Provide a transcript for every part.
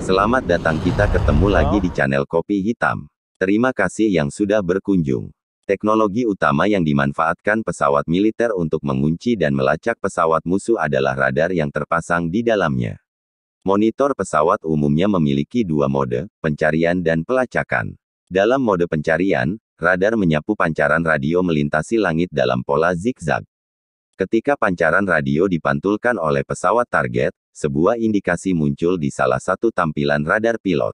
Selamat datang kita ketemu lagi di channel Kopi Hitam. Terima kasih yang sudah berkunjung. Teknologi utama yang dimanfaatkan pesawat militer untuk mengunci dan melacak pesawat musuh adalah radar yang terpasang di dalamnya. Monitor pesawat umumnya memiliki dua mode, pencarian dan pelacakan. Dalam mode pencarian, radar menyapu pancaran radio melintasi langit dalam pola zigzag. Ketika pancaran radio dipantulkan oleh pesawat target, sebuah indikasi muncul di salah satu tampilan radar pilot.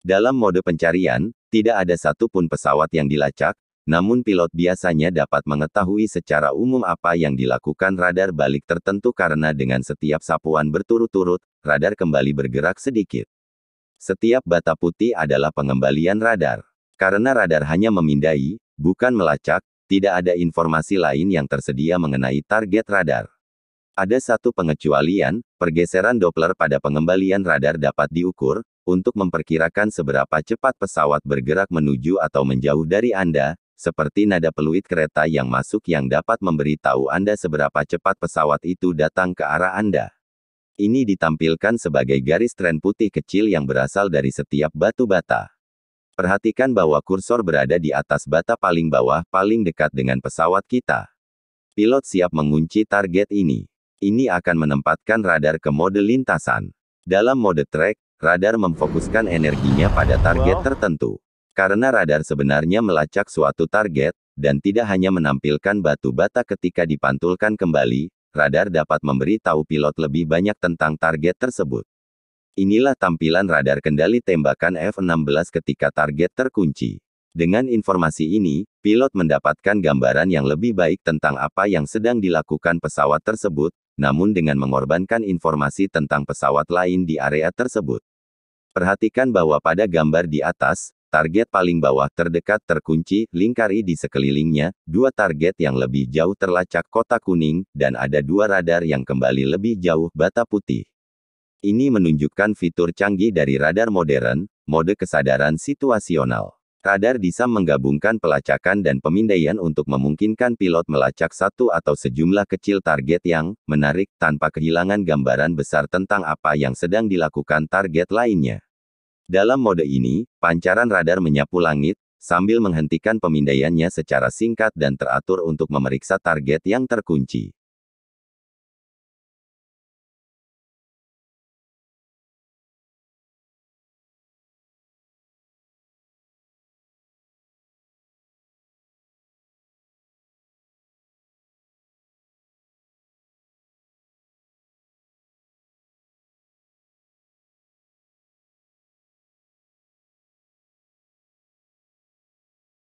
Dalam mode pencarian, tidak ada satupun pesawat yang dilacak, namun pilot biasanya dapat mengetahui secara umum apa yang dilakukan radar balik tertentu karena dengan setiap sapuan berturut-turut, radar kembali bergerak sedikit. Setiap bata putih adalah pengembalian radar. Karena radar hanya memindai, bukan melacak, tidak ada informasi lain yang tersedia mengenai target radar. Ada satu pengecualian, pergeseran Doppler pada pengembalian radar dapat diukur, untuk memperkirakan seberapa cepat pesawat bergerak menuju atau menjauh dari Anda, seperti nada peluit kereta yang masuk yang dapat memberi tahu Anda seberapa cepat pesawat itu datang ke arah Anda. Ini ditampilkan sebagai garis tren putih kecil yang berasal dari setiap batu bata. Perhatikan bahwa kursor berada di atas bata paling bawah, paling dekat dengan pesawat kita. Pilot siap mengunci target ini ini akan menempatkan radar ke mode lintasan. Dalam mode track, radar memfokuskan energinya pada target tertentu. Karena radar sebenarnya melacak suatu target, dan tidak hanya menampilkan batu bata ketika dipantulkan kembali, radar dapat memberi tahu pilot lebih banyak tentang target tersebut. Inilah tampilan radar kendali tembakan F-16 ketika target terkunci. Dengan informasi ini, pilot mendapatkan gambaran yang lebih baik tentang apa yang sedang dilakukan pesawat tersebut, namun dengan mengorbankan informasi tentang pesawat lain di area tersebut. Perhatikan bahwa pada gambar di atas, target paling bawah terdekat terkunci, lingkari di sekelilingnya, dua target yang lebih jauh terlacak kota kuning, dan ada dua radar yang kembali lebih jauh bata putih. Ini menunjukkan fitur canggih dari radar modern, mode kesadaran situasional. Radar bisa menggabungkan pelacakan dan pemindaian untuk memungkinkan pilot melacak satu atau sejumlah kecil target yang menarik tanpa kehilangan gambaran besar tentang apa yang sedang dilakukan target lainnya. Dalam mode ini, pancaran radar menyapu langit sambil menghentikan pemindaiannya secara singkat dan teratur untuk memeriksa target yang terkunci.